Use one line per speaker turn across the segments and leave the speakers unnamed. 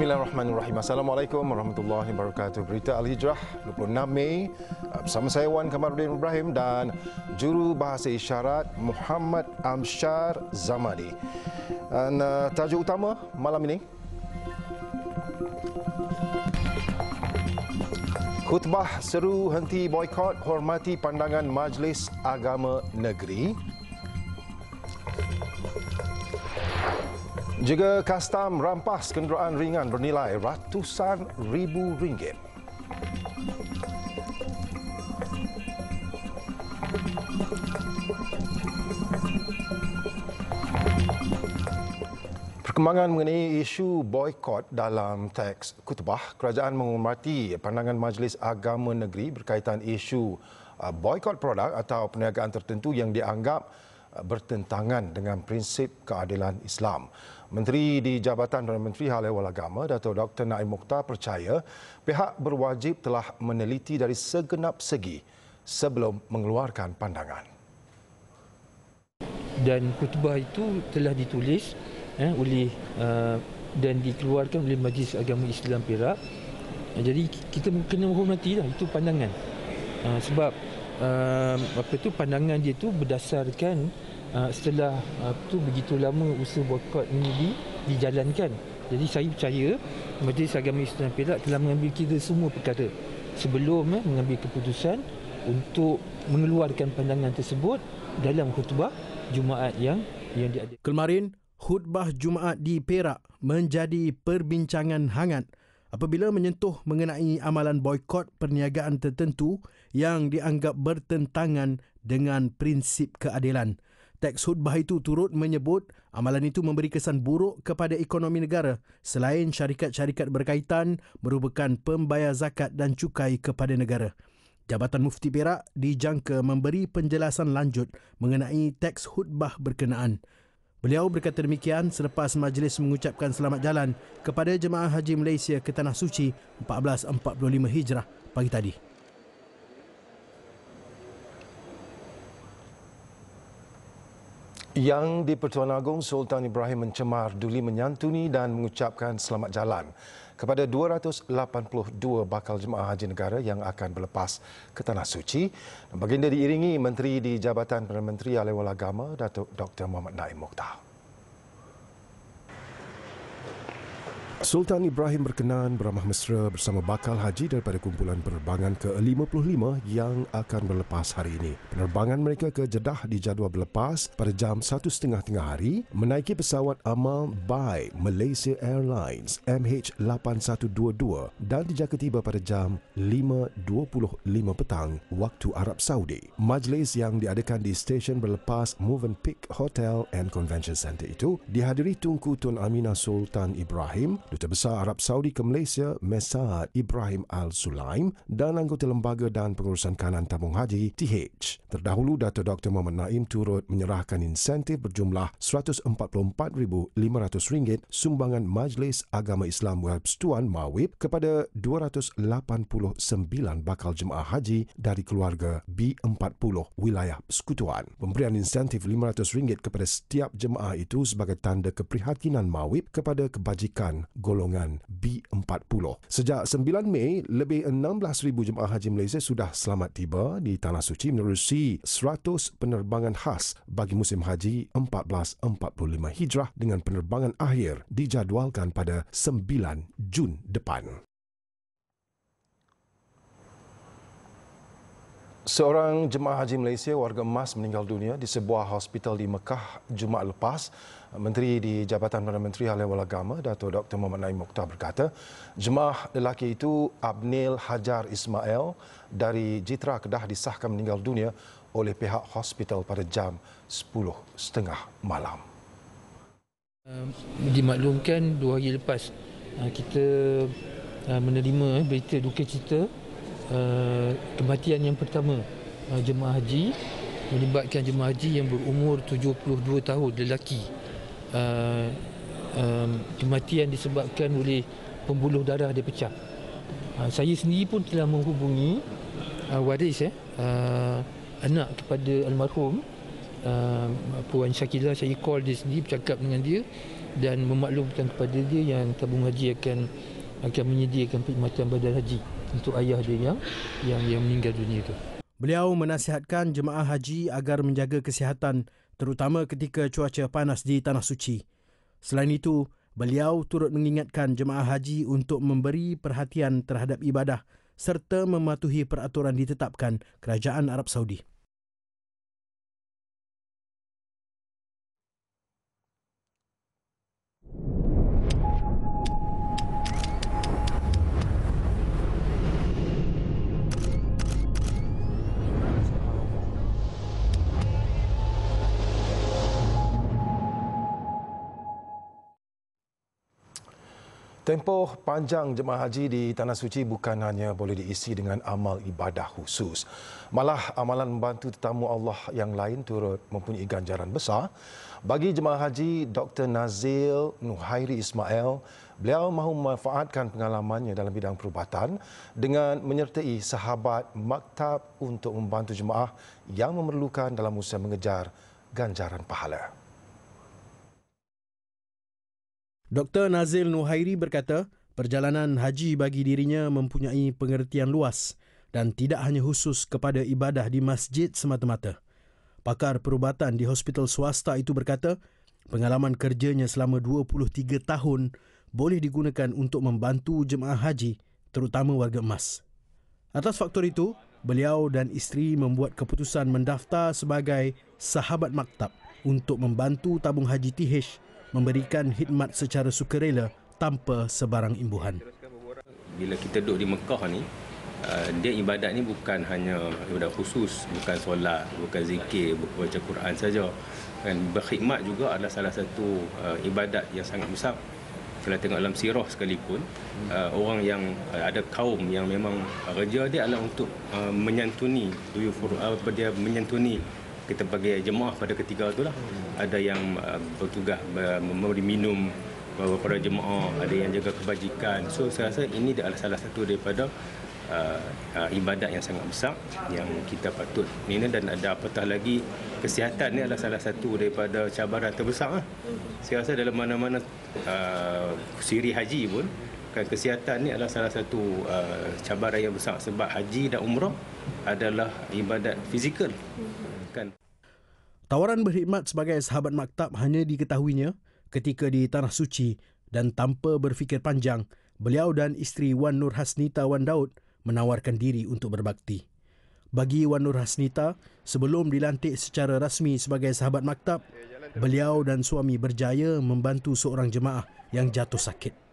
Bismillahirrahmanirrahim. Assalamualaikum warahmatullahi wabarakatuh. Berita Al-Hijrah 26 Mei bersama saya Wan Kamarudin Ibrahim dan juru bahasa isyarat Muhammad Amshar Zamani. Dan uh, tajuk utama malam ini Khutbah seru henti boykot hormati pandangan Majlis Agama Negeri. Juga kastam rampas kenderaan ringan bernilai ratusan ribu ringgit. Perkembangan mengenai isu boykot dalam teks kutubah, kerajaan menghormati pandangan Majlis Agama Negeri berkaitan isu uh, boykot produk atau perniagaan tertentu yang dianggap bertentangan dengan prinsip keadilan Islam. Menteri di Jabatan Perdana Menteri Hal Ehwal Agama, Dato' Dr. Naim Mokhtar percaya pihak berwajib telah meneliti dari segenap segi sebelum mengeluarkan pandangan.
Dan kutubah itu telah ditulis eh, oleh uh, dan dikeluarkan oleh Majlis Agama Islam Perak. Eh, jadi kita kena menghormati lah, itu pandangan. Uh, sebab Ehm, uh, apa tu pandangan dia tu berdasarkan uh, setelah ah, apa uh, tu begitu lama usaha boikot ini di, dijalankan. Jadi saya percaya Majlis Agama Islam Perak telah mengambil kira semua perkara sebelum eh, mengambil keputusan untuk mengeluarkan pandangan tersebut dalam khutbah Jumaat
yang yang diadakan. Kemarin khutbah Jumaat di Perak menjadi perbincangan hangat apabila menyentuh mengenai amalan boykot perniagaan tertentu yang dianggap bertentangan dengan prinsip keadilan. Teks khutbah itu turut menyebut amalan itu memberi kesan buruk kepada ekonomi negara selain syarikat-syarikat berkaitan merupakan pembayar zakat dan cukai kepada negara. Jabatan Mufti Perak dijangka memberi penjelasan lanjut mengenai teks khutbah berkenaan. Beliau berkata demikian selepas majlis mengucapkan selamat jalan kepada jemaah haji Malaysia ke Tanah Suci 1445 Hijrah pagi tadi.
Yang di Pertuan Agong Sultan Ibrahim mencemar duli menyantuni dan mengucapkan selamat jalan kepada 282 bakal jemaah haji negara yang akan berlepas ke Tanah Suci. Baginda diiringi Menteri di Jabatan Perdana Menteri Alai Wal Agama, Datuk Dr. Muhammad Naim Mokhtar. Sultan Ibrahim berkenan beramah mesra bersama bakal haji daripada kumpulan penerbangan ke-55 yang akan berlepas hari ini. Penerbangan mereka ke Jeddah dijadual berlepas pada jam 1.30 tengah hari menaiki pesawat Amal by Malaysia Airlines MH8122 dan dijangka tiba pada jam 5.25 petang waktu Arab Saudi. Majlis yang diadakan di stesen berlepas Movenpick Hotel and Convention Centre itu dihadiri Tunku Tun Aminah Sultan Ibrahim Duta Besar Arab Saudi ke Malaysia, Mesad Ibrahim Al Sulaim dan anggota Lembaga dan Pengurusan Kanan Tabung Haji, TH. Terdahulu, Dato' Dr. Muhammad Naim turut menyerahkan insentif berjumlah RM144,500 sumbangan Majlis Agama Islam Welps Tuan Mawib kepada 289 bakal jemaah haji dari keluarga B40 wilayah persekutuan. Pemberian insentif RM500 kepada setiap jemaah itu sebagai tanda keprihatinan Mawib kepada kebajikan golongan B40. Sejak 9 Mei, lebih 16,000 jemaah haji Malaysia sudah selamat tiba di Tanah Suci menerusi 100 penerbangan khas bagi musim haji 1445 Hijrah dengan penerbangan akhir dijadualkan pada 9 Jun depan. Seorang jemaah haji Malaysia warga emas meninggal dunia di sebuah hospital di Mekah Jumaat lepas Menteri di Jabatan Perdana Menteri Hal Ehwal Agama Dato Dr Muhammad Naim Mokhtar berkata jemaah lelaki itu Abnil Hajar Ismail dari Jitra Kedah disahkan meninggal dunia oleh pihak hospital pada jam 10.30 malam.
Uh, dimaklumkan dua hari lepas ehm, kita ehm, menerima eh, berita duka cita kematian yang pertama jemaah haji melibatkan jemaah haji yang berumur 72 tahun lelaki. Uh, um, kematian uh, uh, disebabkan oleh pembuluh darah dia pecah. Uh, saya sendiri pun telah menghubungi uh, waris eh, uh, anak kepada almarhum uh, Puan Syakila. Saya call dia sendiri, bercakap dengan dia dan memaklumkan kepada dia yang tabung haji akan akan menyediakan perkhidmatan badan haji untuk ayah dia yang yang yang meninggal dunia
itu. Beliau menasihatkan jemaah haji agar menjaga kesihatan terutama ketika cuaca panas di Tanah Suci. Selain itu, beliau turut mengingatkan jemaah haji untuk memberi perhatian terhadap ibadah serta mematuhi peraturan ditetapkan Kerajaan Arab Saudi.
Tempoh panjang jemaah haji di Tanah Suci bukan hanya boleh diisi dengan amal ibadah khusus. Malah amalan membantu tetamu Allah yang lain turut mempunyai ganjaran besar. Bagi jemaah haji Dr. Nazil Nuhairi Ismail, beliau mahu memanfaatkan pengalamannya dalam bidang perubatan dengan menyertai sahabat maktab untuk membantu jemaah yang memerlukan dalam usaha mengejar ganjaran pahala.
Dr. Nazil Nuhairi berkata, perjalanan haji bagi dirinya mempunyai pengertian luas dan tidak hanya khusus kepada ibadah di masjid semata-mata. Pakar perubatan di hospital swasta itu berkata, pengalaman kerjanya selama 23 tahun boleh digunakan untuk membantu jemaah haji, terutama warga emas. Atas faktor itu, beliau dan isteri membuat keputusan mendaftar sebagai sahabat maktab untuk membantu tabung haji TH memberikan khidmat secara sukarela tanpa sebarang imbuhan. Bila kita duduk di Mekah ni, uh, dia ibadat ni bukan hanya ibadat khusus, bukan solat, bukan zikir, bukan baca Quran saja. Dan berkhidmat juga adalah salah satu uh, ibadat yang sangat besar. Kalau tengok dalam sirah sekalipun, uh, orang yang ada kaum yang memang kerja dia adalah untuk menyantuni duyu furu, apa dia menyantuni kita bagi jemaah pada ketiga lah Ada yang uh, bertugas uh, memberi minum kepada jemaah, ada yang jaga kebajikan. So saya rasa ini adalah salah satu daripada Uh, uh, ibadat yang sangat besar yang kita patut ni dan ada apatah lagi kesihatan ni adalah salah satu daripada cabaran terbesar lah. saya rasa dalam mana-mana uh, siri haji pun kan kesihatan ni adalah salah satu uh, cabaran yang besar sebab haji dan umrah
adalah ibadat fizikal dipertahankan.
Tawaran berkhidmat sebagai sahabat maktab hanya diketahuinya ketika di Tanah Suci dan tanpa berfikir panjang, beliau dan isteri Wan Nur Hasnita Wan Daud menawarkan diri untuk berbakti. Bagi Wan Nur Hasnita, sebelum dilantik secara rasmi sebagai sahabat maktab, beliau dan suami berjaya membantu seorang jemaah yang jatuh sakit.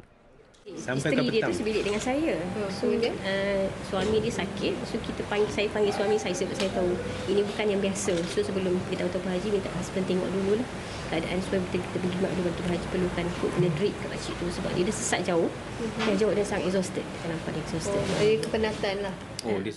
Sampai isteri dia tu sebilik
dengan saya. Hmm. So, dia? Uh, suami dia sakit. So, kita panggil, saya panggil suami saya sebab saya tahu ini bukan yang biasa. So, sebelum kita tahu Tuan Haji, minta husband tengok dulu lah. Keadaan suami kita, kita pergi mak dulu. Tuan Haji perlukan kot kena drip kat pakcik tu. Sebab dia, dah sesat jauh. hmm Dia jauh dan sangat exhausted. Kita nampak dia exhausted. Oh, dia kepenatan lah.
Oh, dia...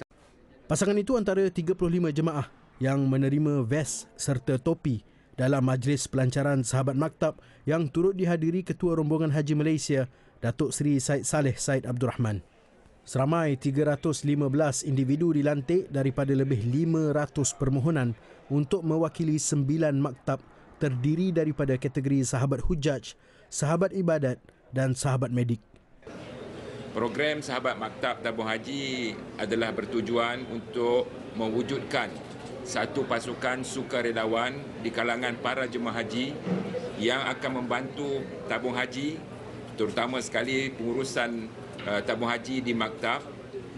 Pasangan itu antara 35 jemaah yang menerima vest serta topi dalam majlis pelancaran sahabat maktab yang turut dihadiri Ketua Rombongan Haji Malaysia Datuk Seri Said Saleh Said Abdul Rahman. Seramai 315 individu dilantik daripada lebih 500 permohonan untuk mewakili sembilan maktab terdiri daripada kategori sahabat hujaj, sahabat ibadat dan sahabat medik. Program Sahabat Maktab Tabung Haji adalah bertujuan untuk
mewujudkan satu pasukan sukarelawan di kalangan para jemaah haji yang akan membantu tabung haji terutama sekali pengurusan
uh, tabung haji di maktab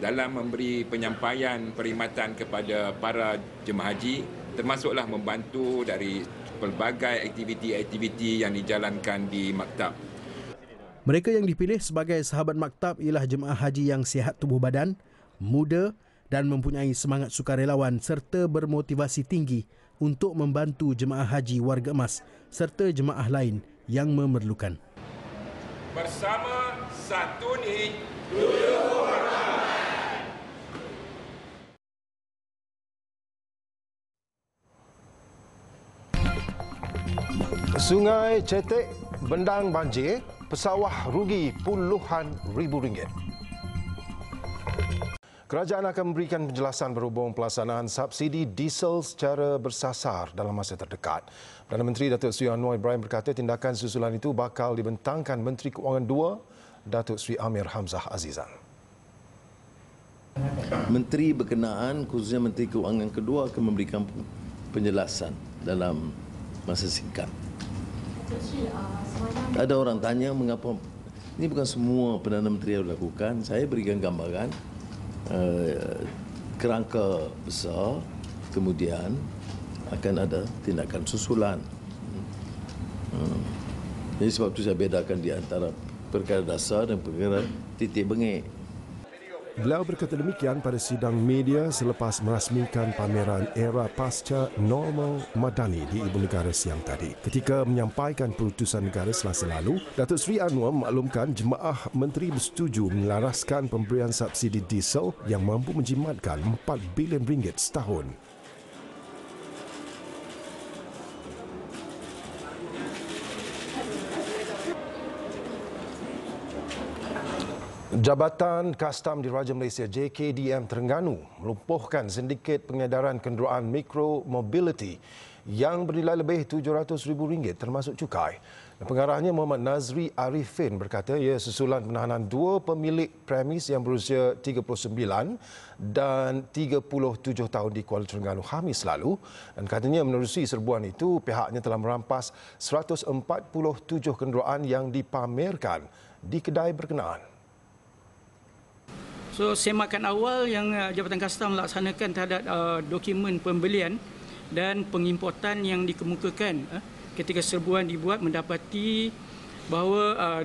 dalam memberi penyampaian perkhidmatan kepada para jemaah haji termasuklah membantu dari pelbagai aktiviti-aktiviti yang dijalankan di maktab. Mereka yang dipilih sebagai sahabat maktab ialah jemaah haji yang sihat tubuh badan, muda dan mempunyai semangat sukarelawan serta bermotivasi tinggi untuk membantu jemaah haji warga emas serta jemaah lain yang memerlukan
bersama satu ni tujuh hormat. Sungai cetek bendang banjir, pesawah rugi puluhan ribu ringgit. Kerajaan akan memberikan penjelasan berhubung pelaksanaan subsidi diesel secara bersasar dalam masa terdekat. Perdana Menteri Datuk Sri Anwar Ibrahim berkata tindakan susulan itu bakal dibentangkan Menteri Keuangan 2 Datuk Sri
Amir Hamzah Azizan. Menteri berkenaan khususnya Menteri Keuangan kedua akan memberikan penjelasan dalam masa singkat. Ada orang tanya mengapa ini bukan semua Perdana Menteri yang lakukan. Saya berikan gambaran. Eh, kerangka besar kemudian akan ada tindakan susulan. Hmm. hmm. Jadi sebab tu saya bedakan di antara perkara dasar dan perkara titik bengek.
Beliau berkata demikian pada sidang media selepas merasmikan pameran era pasca normal madani di Ibu Negara siang tadi. Ketika menyampaikan perutusan negara selasa lalu, Datuk Sri Anwar maklumkan jemaah menteri bersetuju melaraskan pemberian subsidi diesel yang mampu menjimatkan 4 bilion ringgit setahun. Jabatan Kastam di Raja Malaysia JKDM Terengganu melumpuhkan sindiket pengedaran kenderaan mikro mobility yang bernilai lebih rm ringgit, termasuk cukai. Pengarahnya Muhammad Nazri Arifin berkata ia susulan penahanan dua pemilik premis yang berusia 39 dan 37 tahun di Kuala Terengganu Hamis lalu dan katanya menerusi serbuan itu pihaknya telah merampas 147 kenderaan yang dipamerkan di kedai berkenaan.
So semakan awal yang uh, Jabatan Kastam melaksanakan terhadap uh, dokumen pembelian dan pengimportan yang dikemukakan uh, ketika serbuan dibuat mendapati bahawa uh,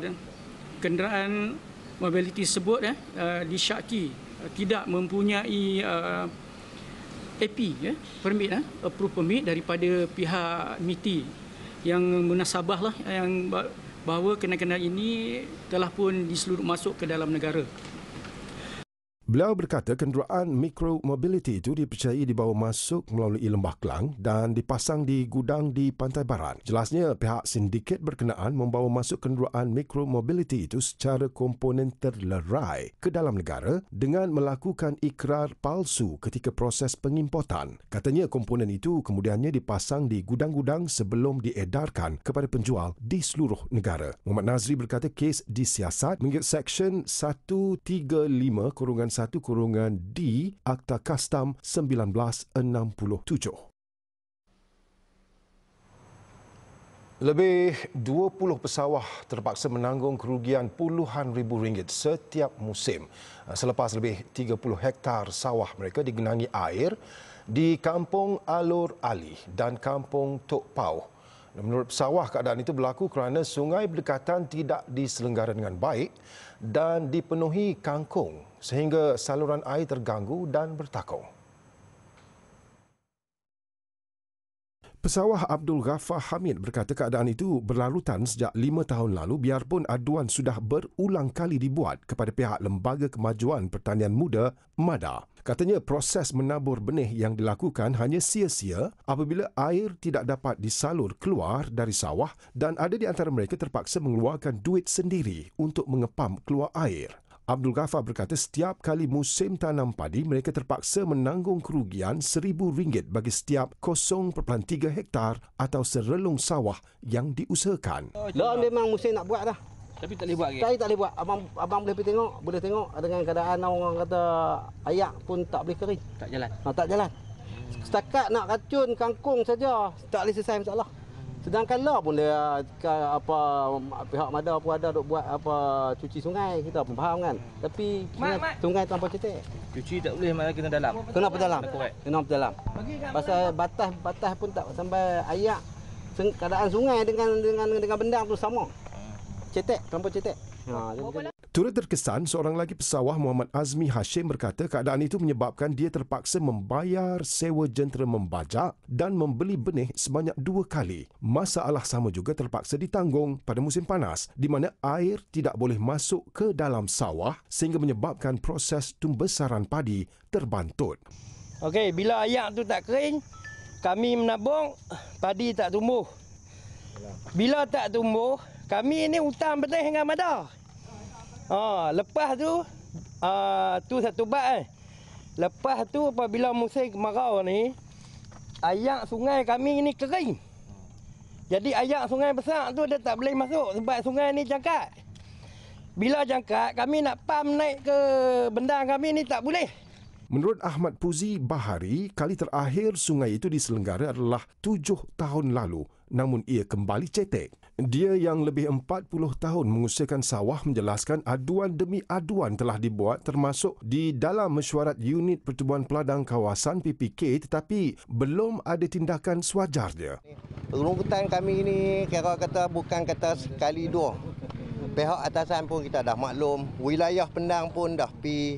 kenderaan mobiliti tersebut uh, uh, disyaki uh, tidak mempunyai uh, AP, uh, ya, permit, uh, approve permit daripada pihak MITI yang munasabah lah yang bahawa kenal ini telah pun diseluruh masuk ke dalam negara.
Beliau berkata kenderaan mobility itu dipercayai dibawa masuk melalui Lembah Kelang dan dipasang di gudang di Pantai Barat. Jelasnya pihak sindiket berkenaan membawa masuk kenderaan mobility itu secara komponen terlerai ke dalam negara dengan melakukan ikrar palsu ketika proses pengimportan. Katanya komponen itu kemudiannya dipasang di gudang-gudang sebelum diedarkan kepada penjual di seluruh negara. Muhammad Nazri berkata kes disiasat mengikut Seksyen 135 kurungan. 1 kurungan D Akta Kastam 1967. Lebih 20 pesawah terpaksa menanggung kerugian puluhan ribu ringgit setiap musim selepas lebih 30 hektar sawah mereka digenangi air di Kampung Alur Ali dan Kampung Tok Pau. Menurut pesawah, keadaan itu berlaku kerana sungai berdekatan tidak diselenggara dengan baik dan dipenuhi kangkung sehingga saluran air terganggu dan bertakung. Pesawah Abdul Ghaffar Hamid berkata keadaan itu berlarutan sejak lima tahun lalu biarpun aduan sudah berulang kali dibuat kepada pihak Lembaga Kemajuan Pertanian Muda, MADA. Katanya proses menabur benih yang dilakukan hanya sia-sia apabila air tidak dapat disalur keluar dari sawah dan ada di antara mereka terpaksa mengeluarkan duit sendiri untuk mengepam keluar air. Abdul Ghaffar berkata setiap kali musim tanam padi mereka terpaksa menanggung kerugian RM1,000 bagi setiap 0.3 hektar atau serelung sawah yang diusahakan.
Loh, memang musim nak buat dah. Tapi tak boleh buat ke? Saya tak boleh buat. Abang abang boleh pergi tengok, boleh tengok dengan keadaan orang kata ayak pun tak boleh kering. Tak jalan. Ha, tak jalan. Setakat nak racun kangkung saja tak boleh selesai masalah. Sedangkan lah pun dia ke, apa pihak mada pun ada duk buat apa cuci sungai kita pun faham kan. Hmm. Tapi mak, mak. sungai tu cetek Cuci tak boleh mana kena dalam. Kena dalam Kena dalam Pasal batas-batas pun tak sampai ayak keadaan sungai dengan dengan dengan bendang tu sama. Hmm. Cetek, tanpa cetek. Ha, Turut
terkesan, seorang lagi pesawah Muhammad Azmi Hashim berkata keadaan itu menyebabkan dia terpaksa membayar sewa jentera membajak dan membeli benih sebanyak dua kali. Masalah sama juga terpaksa ditanggung pada musim panas di mana air tidak boleh masuk ke dalam sawah sehingga menyebabkan proses tumbesaran padi terbantut.
Okey, bila ayak tu tak kering, kami menabung, padi tak tumbuh. Bila tak tumbuh, kami ni hutang betul dengan mada. Oh, lepas tu uh, tu satu bab eh. Lepas tu apabila musim kemarau ni ayak sungai kami ni kering. Jadi ayak sungai besar tu dia tak boleh masuk sebab sungai ni jangkat. Bila jangkat, kami nak pam naik ke bendang kami ni tak boleh.
Menurut Ahmad Puzi Bahari, kali terakhir sungai itu diselenggara adalah tujuh tahun lalu. Namun ia kembali cetek. Dia yang lebih 40 tahun mengusahakan sawah menjelaskan aduan demi aduan telah dibuat termasuk di dalam mesyuarat unit pertubuhan peladang kawasan PPK tetapi belum ada tindakan sewajarnya.
Rumputan kami ini kira kata bukan kata sekali dua. Pihak atasan pun kita dah maklum. Wilayah pendang pun dah pi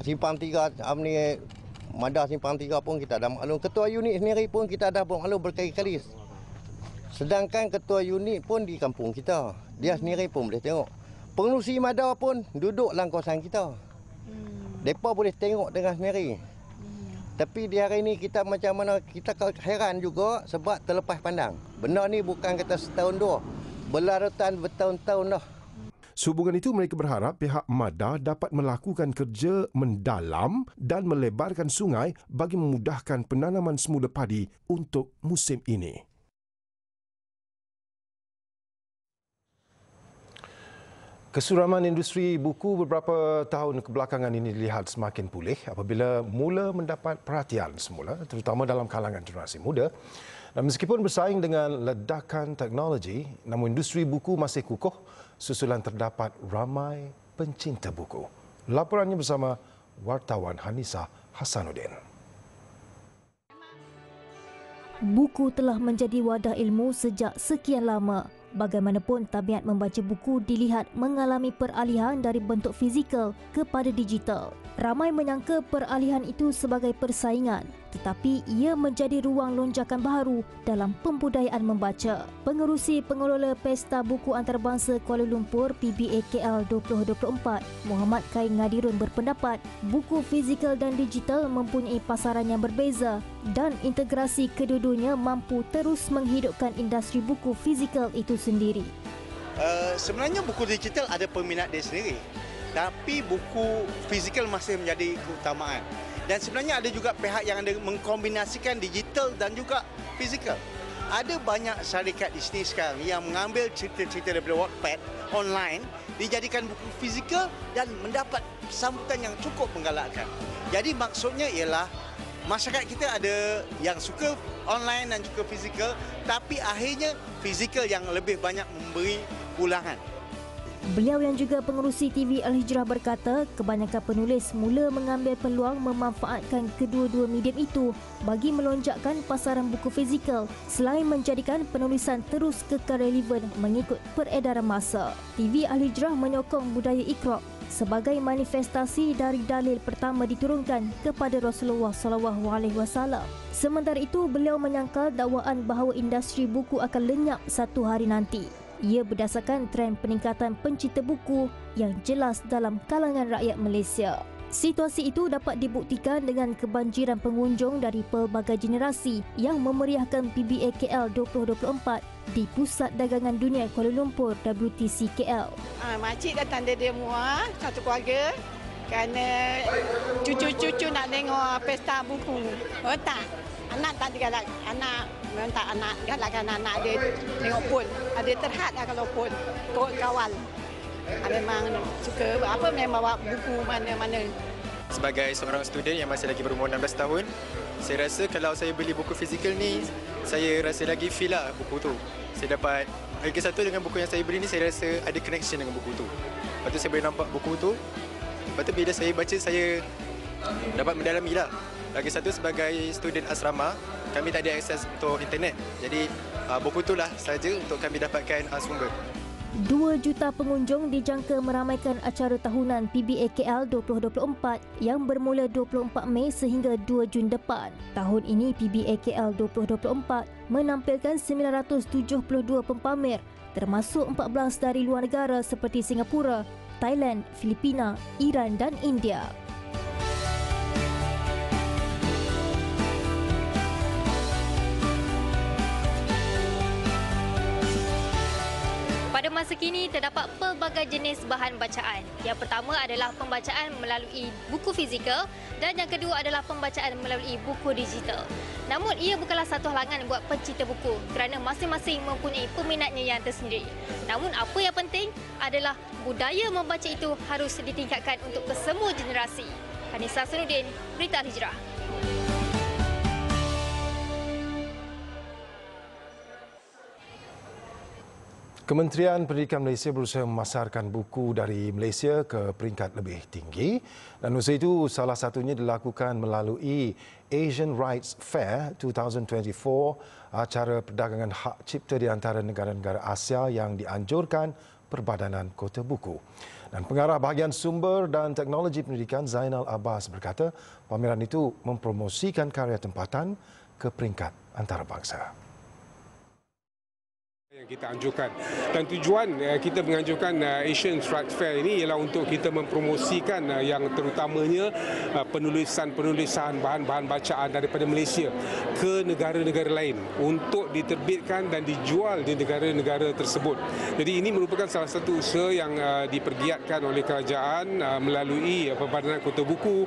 simpang tiga amni madah simpang tiga pun kita dah maklum. Ketua unit sendiri pun kita dah maklum berkali-kali. Sedangkan ketua unit pun di kampung kita. Dia hmm. sendiri pun boleh tengok. Pengurusi Mada pun duduk dalam kawasan kita. Hmm. boleh tengok dengan sendiri. Hmm. Tapi di hari ini kita macam mana, kita heran juga sebab terlepas pandang. benar ni bukan kata setahun dua. Berlarutan bertahun-tahun dah.
Sehubungan itu mereka berharap pihak MADA dapat melakukan kerja mendalam dan melebarkan sungai bagi memudahkan penanaman semula padi untuk musim ini. Kesuraman industri buku beberapa tahun kebelakangan ini dilihat semakin pulih apabila mula mendapat perhatian semula terutama dalam kalangan generasi muda. Dan meskipun bersaing dengan ledakan teknologi, namun industri buku masih kukuh susulan terdapat ramai pencinta buku. Laporannya bersama wartawan Hanisa Hasanuddin.
Buku telah menjadi wadah ilmu sejak sekian lama. Bagaimanapun, tabiat membaca buku dilihat mengalami peralihan dari bentuk fizikal kepada digital. Ramai menyangka peralihan itu sebagai persaingan, tetapi ia menjadi ruang lonjakan baru dalam pembudayaan membaca. Pengerusi Pengelola Pesta Buku Antarabangsa Kuala Lumpur PBAKL 2024, Muhammad Kain Ngadirun berpendapat buku fizikal dan digital mempunyai pasaran yang berbeza dan integrasi kedua-duanya mampu terus menghidupkan industri buku fizikal itu sendiri.
Uh, sebenarnya buku digital ada peminat dia sendiri tapi buku fizikal masih menjadi keutamaan. Dan sebenarnya ada juga pihak yang ada mengkombinasikan digital dan juga fizikal. Ada banyak syarikat di sini sekarang yang mengambil cerita-cerita daripada Wattpad online, dijadikan buku fizikal dan mendapat sambutan yang cukup menggalakkan. Jadi maksudnya ialah masyarakat kita ada yang suka online dan juga fizikal tapi akhirnya fizikal yang lebih banyak memberi pulangan.
Beliau yang juga pengerusi TV Al-Hijrah berkata kebanyakan penulis mula mengambil peluang memanfaatkan kedua-dua medium itu bagi melonjakkan pasaran buku fizikal selain menjadikan penulisan terus kekal relevan mengikut peredaran masa. TV Al-Hijrah menyokong budaya ikhrok sebagai manifestasi dari dalil pertama diturunkan kepada Rasulullah SAW. Sementara itu, beliau menyangkal dakwaan bahawa industri buku akan lenyap satu hari nanti. Ia berdasarkan tren peningkatan pencipta buku yang jelas dalam kalangan rakyat Malaysia. Situasi itu dapat dibuktikan dengan kebanjiran pengunjung dari pelbagai generasi yang memeriahkan PBA 2024 di Pusat Dagangan Dunia Kuala Lumpur WTCKL. KL.
Ah, makcik datang dari Demua, satu keluarga kerana cucu-cucu nak tengok pesta buku. Oh tak, anak tak digalak. Anak memang tak anak galakkan anak dia tengok pun. Dia terhad lah kalau pun. Kau kawal. Memang suka apa memang bawa buku mana-mana.
Sebagai seorang student yang masih lagi berumur 16 tahun, saya rasa kalau saya beli buku fizikal ni, saya rasa lagi feel lah buku tu. Saya dapat lagi satu dengan buku yang saya beli ni saya rasa ada connection dengan buku tu. Lepas tu saya boleh nampak buku tu Lepas tu bila saya baca saya dapat mendalami lah. Lagi satu sebagai student asrama, kami tak ada akses untuk internet. Jadi ah, buku tu lah saja untuk kami dapatkan uh, sumber.
Dua juta pengunjung dijangka meramaikan acara tahunan PBAKL 2024 yang bermula 24 Mei sehingga 2 Jun depan. Tahun ini PBAKL 2024 menampilkan 972 pempamer termasuk 14 dari luar negara seperti Singapura, Thailand, Filipina, Iran dan India. masa kini terdapat pelbagai jenis bahan bacaan. Yang pertama adalah pembacaan melalui buku fizikal dan yang kedua adalah pembacaan melalui buku digital. Namun ia bukanlah satu halangan buat pencipta buku kerana masing-masing mempunyai peminatnya yang tersendiri. Namun apa yang penting adalah budaya membaca itu harus ditingkatkan untuk kesemua generasi. Hanisah Sunudin, Berita Hijrah.
Kementerian Pendidikan Malaysia berusaha memasarkan buku dari Malaysia ke peringkat lebih tinggi dan usaha itu salah satunya dilakukan melalui Asian Rights Fair 2024 acara perdagangan hak cipta di antara negara-negara Asia yang dianjurkan Perbadanan Kota Buku. Dan pengarah bahagian sumber dan teknologi pendidikan Zainal Abbas berkata pameran itu mempromosikan karya tempatan ke peringkat antarabangsa yang kita anjurkan. Dan tujuan eh, kita menganjurkan eh, Asian Strike Fair ini ialah untuk kita mempromosikan eh, yang terutamanya penulisan-penulisan bahan-bahan bacaan daripada Malaysia ke negara-negara lain untuk diterbitkan dan dijual di negara-negara tersebut. Jadi ini merupakan salah satu usaha yang dipergiatkan oleh kerajaan melalui Perbadanan Kota Buku,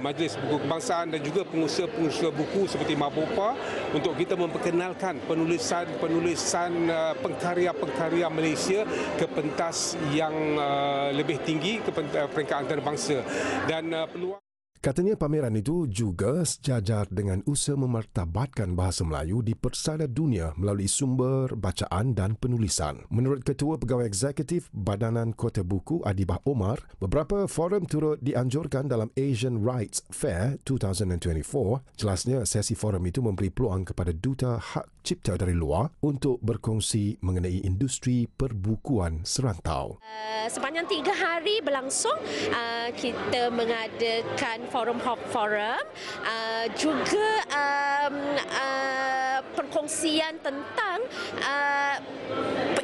Majlis Buku Kebangsaan dan juga pengusaha-pengusaha buku seperti Mabopa untuk kita memperkenalkan penulisan-penulisan pengkarya-pengkarya Malaysia ke pentas yang uh, lebih tinggi ke uh, peringkat antarabangsa dan uh, peluang Katanya pameran itu juga sejajar dengan usaha memartabatkan bahasa Melayu di persada dunia melalui sumber bacaan dan penulisan. Menurut Ketua Pegawai Eksekutif Badanan Kota Buku Adibah Omar, beberapa forum turut dianjurkan dalam Asian Rights Fair 2024. Jelasnya sesi forum itu memberi peluang kepada Duta Hak cipta dari luar untuk berkongsi mengenai industri perbukuan serantau.
Uh, sepanjang tiga hari berlangsung, uh, kita mengadakan forum hop forum uh, juga um, uh, perkongsian tentang uh,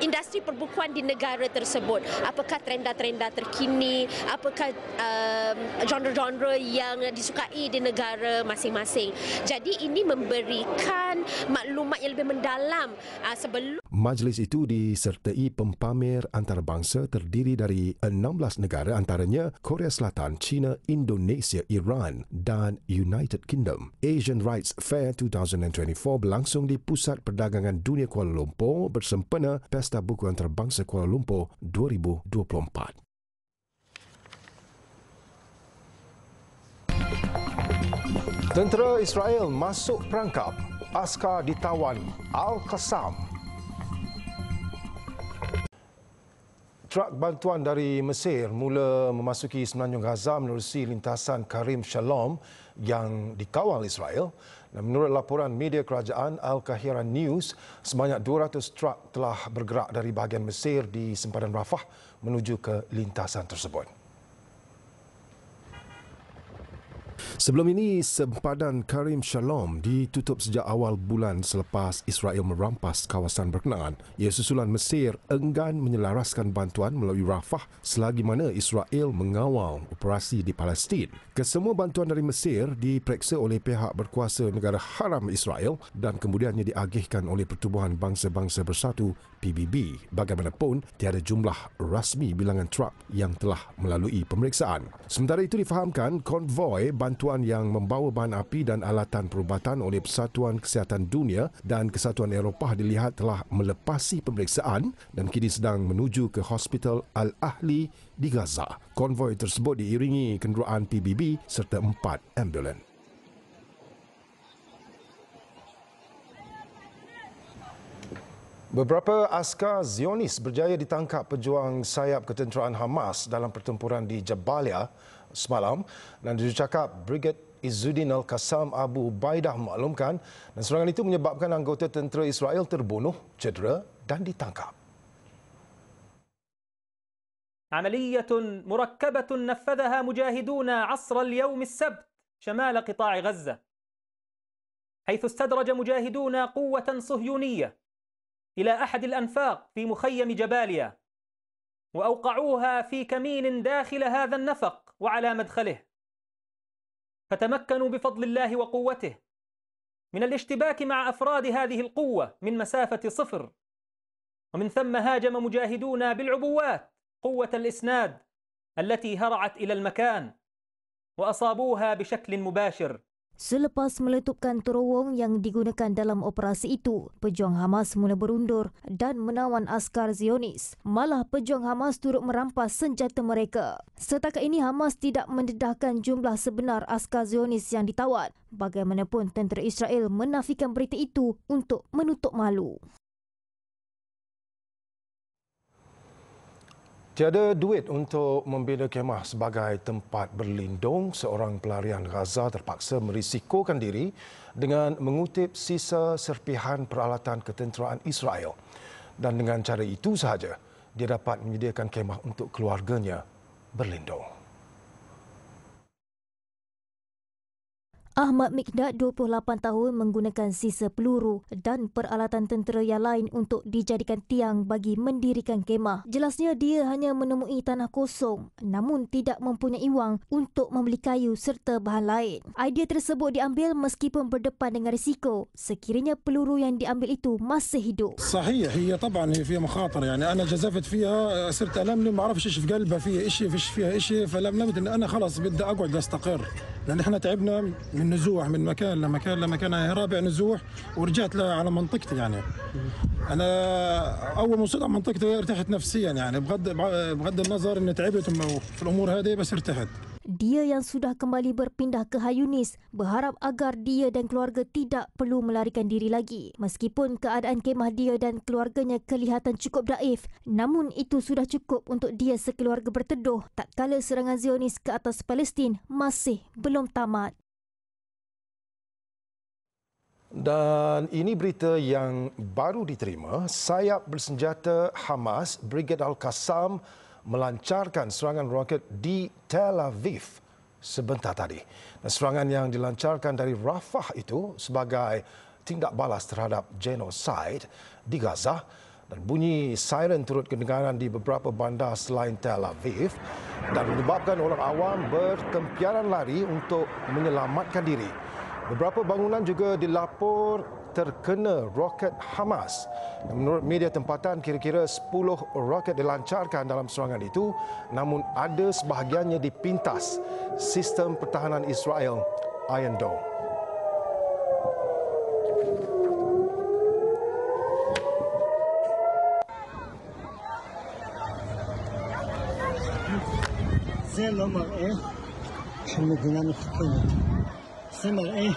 industri perbukuan di negara tersebut. Apakah trenda-trenda terkini, apakah um, genre-genre yang disukai di negara masing-masing. Jadi ini memberikan maklumat yang lebih mendalam ah, sebelum
Majlis itu disertai pempamer antarabangsa terdiri dari 16 negara antaranya Korea Selatan, China, Indonesia, Iran dan United Kingdom. Asian Rights Fair 2024 berlangsung di Pusat Perdagangan Dunia Kuala Lumpur bersempena Pesta Buku Antarabangsa Kuala Lumpur 2024. Tentera Israel masuk perangkap askar ditawan Al-Qassam. Trak bantuan dari Mesir mula memasuki Semenanjung Gaza menerusi lintasan Karim Shalom yang dikawal Israel. Dan menurut laporan media kerajaan Al-Kahira News, sebanyak 200 trak telah bergerak dari bahagian Mesir di sempadan Rafah menuju ke lintasan tersebut. Sebelum ini, sempadan Karim Shalom ditutup sejak awal bulan selepas Israel merampas kawasan berkenaan. Ia susulan Mesir enggan menyelaraskan bantuan melalui Rafah selagi mana Israel mengawal operasi di Palestin. Kesemua bantuan dari Mesir diperiksa oleh pihak berkuasa negara haram Israel dan kemudiannya diagihkan oleh Pertubuhan Bangsa-Bangsa Bersatu PBB. Bagaimanapun, tiada jumlah rasmi bilangan truk yang telah melalui pemeriksaan. Sementara itu difahamkan, konvoi bantuan yang membawa bahan api dan alatan perubatan oleh Persatuan Kesihatan Dunia dan Kesatuan Eropah dilihat telah melepasi pemeriksaan dan kini sedang menuju ke Hospital Al-Ahli di Gaza. Konvoi tersebut diiringi kenderaan PBB serta empat ambulans. Beberapa askar Zionis berjaya ditangkap pejuang sayap ketenteraan Hamas dalam pertempuran di Jabalia semalam dan jurucakap Brigade Izzuddin Al-Qassam Abu Baidah maklumkan dan serangan itu menyebabkan anggota tentera Israel terbunuh, cedera dan
ditangkap. عملية مركبة نفذها مجاهدون عصر اليوم السبت شمال قطاع غزة حيث استدرج مجاهدون قوة صهيونية إلى أحد الأنفاق في مخيم جباليا وأوقعوها في كمين داخل هذا النفق وعلى مدخله فتمكنوا بفضل الله وقوته من الاشتباك مع أفراد هذه القوة من مسافة صفر ومن ثم هاجم مجاهدونا بالعبوات قوة الإسناد التي هرعت إلى المكان وأصابوها بشكل مباشر
Selepas meletupkan terowong yang digunakan dalam operasi itu, pejuang Hamas mula berundur dan menawan askar Zionis. Malah pejuang Hamas turut merampas senjata mereka. Setakat ini Hamas tidak mendedahkan jumlah sebenar askar Zionis yang ditawan. Bagaimanapun tentera Israel menafikan berita itu untuk menutup malu.
Tiada duit untuk membina kemah sebagai tempat berlindung, seorang pelarian Gaza terpaksa merisikokan diri dengan mengutip sisa serpihan peralatan ketenteraan Israel. Dan dengan cara itu sahaja, dia dapat menyediakan kemah untuk keluarganya berlindung.
Ahmad Mikdad 28 tahun menggunakan sisa peluru dan peralatan tentera yang lain untuk dijadikan tiang bagi mendirikan kemah. Jelasnya dia hanya menemui tanah kosong namun tidak mempunyai wang untuk membeli kayu serta bahan lain. Idea tersebut diambil meskipun berdepan dengan risiko sekiranya peluru yang diambil itu masih hidup.
Sahih, ia taban ia fiha makhatar yani ana jazafat fiha eh, sirt alam ni ma'raf ish fi qalbha fiha ish fi ish fiha ish falam nabit ana khalas bidda aqud astaqir. Lan ihna ta'ibna min النزوح من مكان لمكان لمكان يعني رابع نزوح ورجعت على منطقتي يعني انا اول ما وصلت على منطقتي ارتحت نفسيا يعني بغض بغض النظر اني تعبت في الامور هذه
بس ارتحت Dia yang sudah kembali berpindah ke Hayunis berharap agar dia dan keluarga tidak perlu melarikan diri lagi. Meskipun keadaan kemah dia dan keluarganya kelihatan cukup daif, namun itu sudah cukup untuk dia sekeluarga berteduh tak kala serangan Zionis ke atas Palestin masih belum tamat.
Dan ini berita yang baru diterima, sayap bersenjata Hamas Brigade Al-Qassam melancarkan serangan roket di Tel Aviv sebentar tadi. Dan serangan yang dilancarkan dari Rafah itu sebagai tindak balas terhadap genosid di Gaza dan bunyi siren turut kedengaran di beberapa bandar selain Tel Aviv dan menyebabkan orang awam berkempiaran lari untuk menyelamatkan diri. Beberapa bangunan juga dilapor terkena roket Hamas. Menurut media tempatan, kira-kira 10 roket dilancarkan dalam serangan itu, namun ada sebahagiannya dipintas sistem pertahanan Israel Iron Dome.
Selamat eh. Kami dengan kita. זה מראה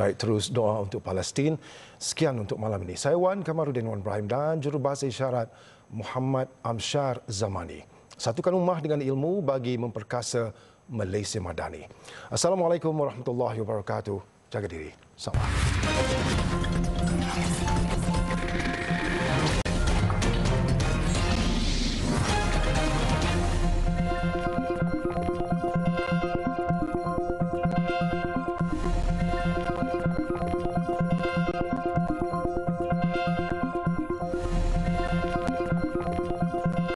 Baik, terus doa untuk Palestin. Sekian untuk malam ini. Saya Wan Kamarudin Wan Ibrahim dan jurubahasa isyarat Muhammad Amshar Zamani. Satukan rumah dengan ilmu bagi memperkasa Malaysia Madani. Assalamualaikum warahmatullahi wabarakatuh. Jaga diri. Assalamualaikum.